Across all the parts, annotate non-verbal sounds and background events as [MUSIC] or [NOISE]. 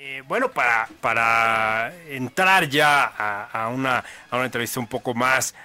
Eh, bueno, para, para entrar ya a, una, entrevista un poco más,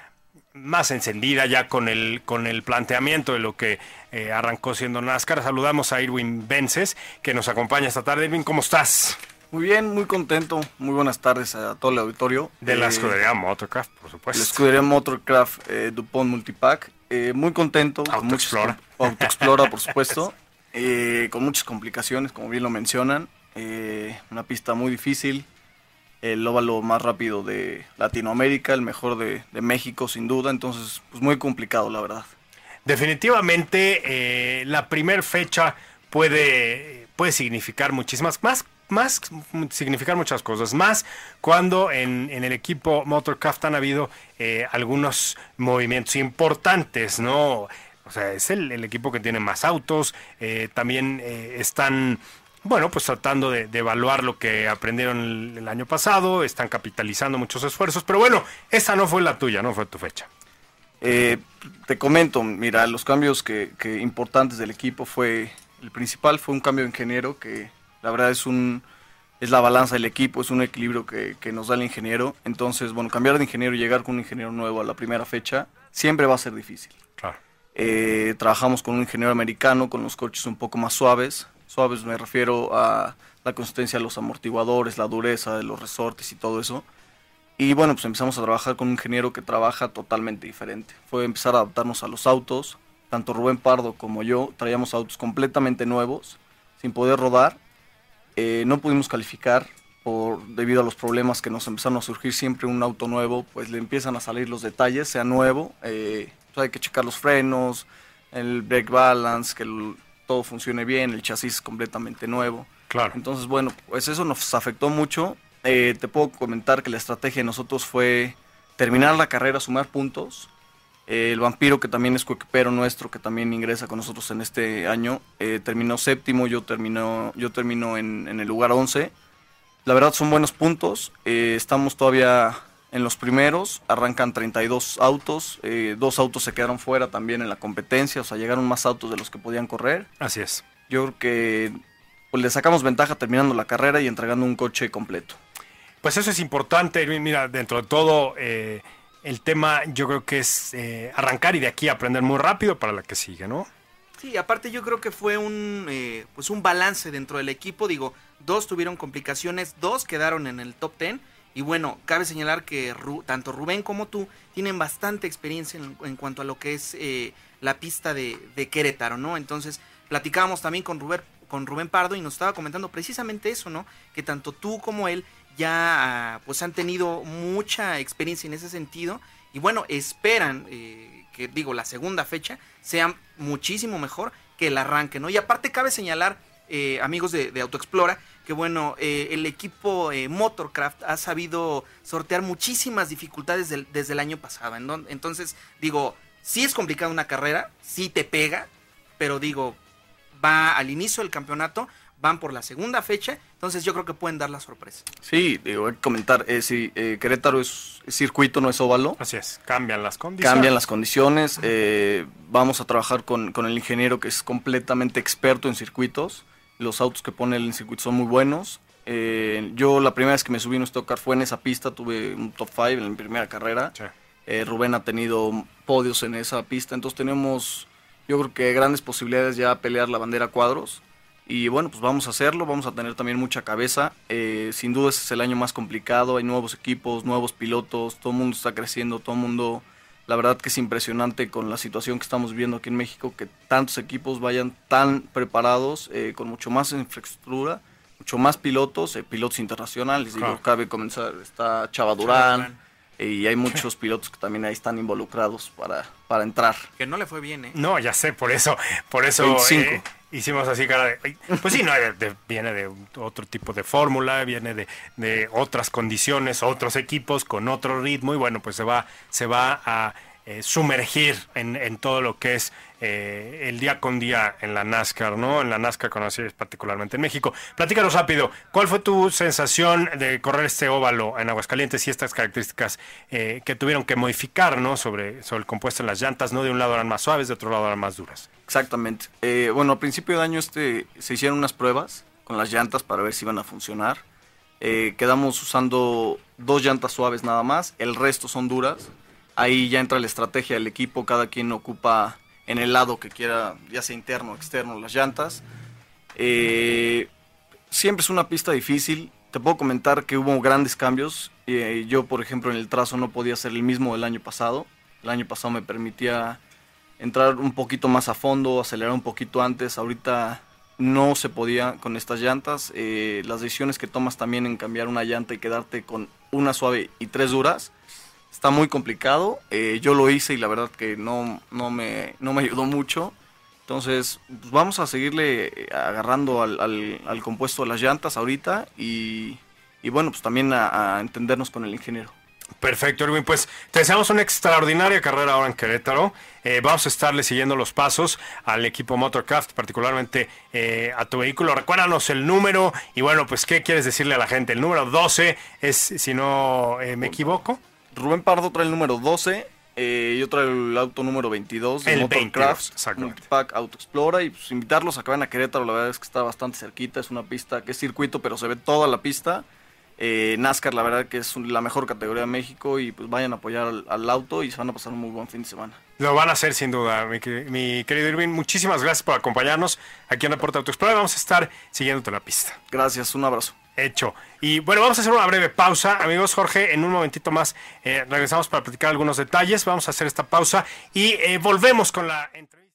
más encendida, ya con el, con el planteamiento de lo que eh, arrancó siendo NASCAR, saludamos a Irwin Vences, que nos acompaña esta tarde. Irwin, ¿cómo estás? Muy bien, muy contento. Muy buenas tardes a todo el auditorio. De la eh, escudería Motorcraft, por supuesto. La escudería Motorcraft Dupont Multipack. muy contento. Autoexplora. Autoexplora, por supuesto. [LAUGHS] con muchas complicaciones, como bien lo mencionan eh, una pista muy difícil, el óvalo más rápido de Latinoamérica, el mejor de, México sin duda, entonces pues muy complicado la verdad. Definitivamente eh, la primera fecha puede, puede significar muchísimas más más significar muchas cosas, más cuando en, el equipo Motorcraft han habido eh, algunos movimientos importantes, ¿no? O sea, es el, equipo que tiene más autos, eh, también están bueno, pues tratando de, evaluar lo que aprendieron el, año pasado, están capitalizando muchos esfuerzos, pero bueno, esa no fue la tuya, no fue tu fecha. Eh, te comento, mira, los cambios que, importantes del equipo fue, el principal fue un cambio de ingeniero, que la verdad es un es la balanza del equipo, es un equilibrio que, nos da el ingeniero, entonces, bueno, cambiar de ingeniero y llegar con un ingeniero nuevo a la primera fecha siempre va a ser difícil. Claro. Eh, trabajamos con un ingeniero americano, con los coches un poco más suaves, suaves me refiero a la consistencia de los amortiguadores, la dureza de los resortes y todo eso. Y bueno, pues empezamos a trabajar con un ingeniero que trabaja totalmente diferente. Fue empezar a adaptarnos a los autos. Tanto Rubén Pardo como yo traíamos autos completamente nuevos, sin poder rodar. Eh, no pudimos calificar por, debido a los problemas que nos empezaron a surgir siempre un auto nuevo, pues le empiezan a salir los detalles, sea nuevo, eh, pues, hay que checar los frenos, el break balance, que el, todo funcione bien, el chasis es completamente nuevo. Claro. Entonces, bueno, pues eso nos afectó mucho. Eh, te puedo comentar que la estrategia de nosotros fue terminar la carrera, sumar puntos. Eh, el vampiro, que también es coequipero nuestro, que también ingresa con nosotros en este año, eh, terminó séptimo, yo termino, yo en, el lugar 11. La verdad son buenos puntos, estamos todavía en los primeros arrancan 32 autos, eh, dos autos se quedaron fuera también en la competencia, o sea, llegaron más autos de los que podían correr. Así es. Yo creo que pues, le sacamos ventaja terminando la carrera y entregando un coche completo. Pues eso es importante, mira, dentro de todo... Eh, el tema yo creo que es eh, arrancar y de aquí aprender muy rápido para la que sigue, ¿no? Sí, aparte yo creo que fue un, pues un balance dentro del equipo. Digo, dos tuvieron complicaciones, dos quedaron en el top ten y bueno, cabe señalar que tanto Rubén como tú tienen bastante experiencia en, cuanto a lo que es eh, la pista de, Querétaro, ¿no? Entonces, platicábamos también con Rubén, con Rubén Pardo y nos estaba comentando precisamente eso, ¿no? Que tanto tú como él ya ah, pues han tenido mucha experiencia en ese sentido y bueno, esperan eh, que digo, la segunda fecha sea muchísimo mejor que el arranque, ¿no? Y aparte cabe señalar eh, amigos de, Autoexplora, que bueno, eh, el equipo eh, Motorcraft ha sabido sortear muchísimas dificultades desde el año pasado. entonces, digo, si es complicada una carrera, si te pega, pero digo, va al inicio del campeonato, van por la segunda fecha, entonces yo creo que pueden dar la sorpresa. Sí, digo, hay que comentar, si Querétaro es, circuito, no es óvalo. Así es, cambian las condiciones. Cambian las condiciones, vamos a trabajar con, el ingeniero que es completamente experto en circuitos, los autos que pone el circuito son muy buenos. Eh, yo la primera vez que me subí en un Stock Car fue en esa pista, tuve un top 5 en mi primera carrera. Eh, Rubén ha tenido podios en esa pista, entonces tenemos yo creo que grandes posibilidades ya pelear la bandera cuadros. Y bueno, pues vamos a hacerlo, vamos a tener también mucha cabeza. Eh, sin duda ese es el año más complicado, hay nuevos equipos, nuevos pilotos, todo el mundo está creciendo, todo el mundo la verdad que es impresionante con la situación que estamos viendo aquí en México, que tantos equipos vayan tan preparados, eh, con mucho más infraestructura, mucho más pilotos, eh, pilotos internacionales. cabe comenzar, está Chava Durán, eh, y hay muchos [LAUGHS] pilotos que también ahí están involucrados para, para entrar. Que no le fue bien, ¿eh? No, ya sé, por eso, por eso hicimos así cara de... Pues sí, no, viene de otro tipo de fórmula, viene de, de, otras condiciones, otros equipos con otro ritmo y bueno, pues se va, se va a eh, sumergir en, todo lo que es eh, el día con día en la NASCAR, ¿no? En la NASCAR con particularmente en México. Platícanos rápido, ¿cuál fue tu sensación de correr este óvalo en Aguascalientes y estas características eh, que tuvieron que modificar, Sobre, sobre el compuesto en las llantas, ¿no? De un lado eran más suaves, de otro lado eran más duras. Exactamente. bueno, a principio de año este, se hicieron unas pruebas con las llantas para ver si iban a funcionar. quedamos usando dos llantas suaves nada más, el resto son duras ahí ya entra la estrategia del equipo, cada quien ocupa en el lado que quiera, ya sea interno o externo, las llantas. Eh, siempre es una pista difícil. Te puedo comentar que hubo grandes cambios. Eh, yo, por ejemplo, en el trazo no podía ser el mismo del año pasado. El año pasado me permitía entrar un poquito más a fondo, acelerar un poquito antes. Ahorita no se podía con estas llantas. Eh, las decisiones que tomas también en cambiar una llanta y quedarte con una suave y tres duras está muy complicado. Eh, yo lo hice y la verdad que no, no, me, me ayudó mucho. Entonces, pues, vamos a seguirle eh, agarrando al, al, compuesto de las llantas ahorita y, bueno, pues también a, entendernos con el ingeniero. Perfecto, Irwin, Pues te deseamos una extraordinaria carrera ahora en Querétaro. Eh, vamos a estarle siguiendo los pasos al equipo Motorcraft, particularmente a tu vehículo. Recuérdanos el número y bueno, pues, ¿qué quieres decirle a la gente? El número 12 es, si no me equivoco. Rubén Pardo trae el número 12. Eh, yo trae el auto número 22 el MotorCraft, Pack, Auto Explora. Y pues invitarlos a que vayan a Querétaro, la verdad es que está bastante cerquita. Es una pista que es circuito, pero se ve toda la pista. Eh, NASCAR, la verdad que es la mejor categoría de México. Y pues vayan a apoyar al, auto y se van a pasar un muy buen fin de semana. Lo van a hacer sin duda, mi, querido Irving. Muchísimas gracias por acompañarnos aquí en la Puerta Auto Explora. Vamos a estar siguiéndote la pista. Gracias, un abrazo. Hecho. Y bueno, vamos a hacer una breve pausa, amigos. Jorge, en un momentito más eh, regresamos para platicar algunos detalles. Vamos a hacer esta pausa y eh, volvemos con la entrevista.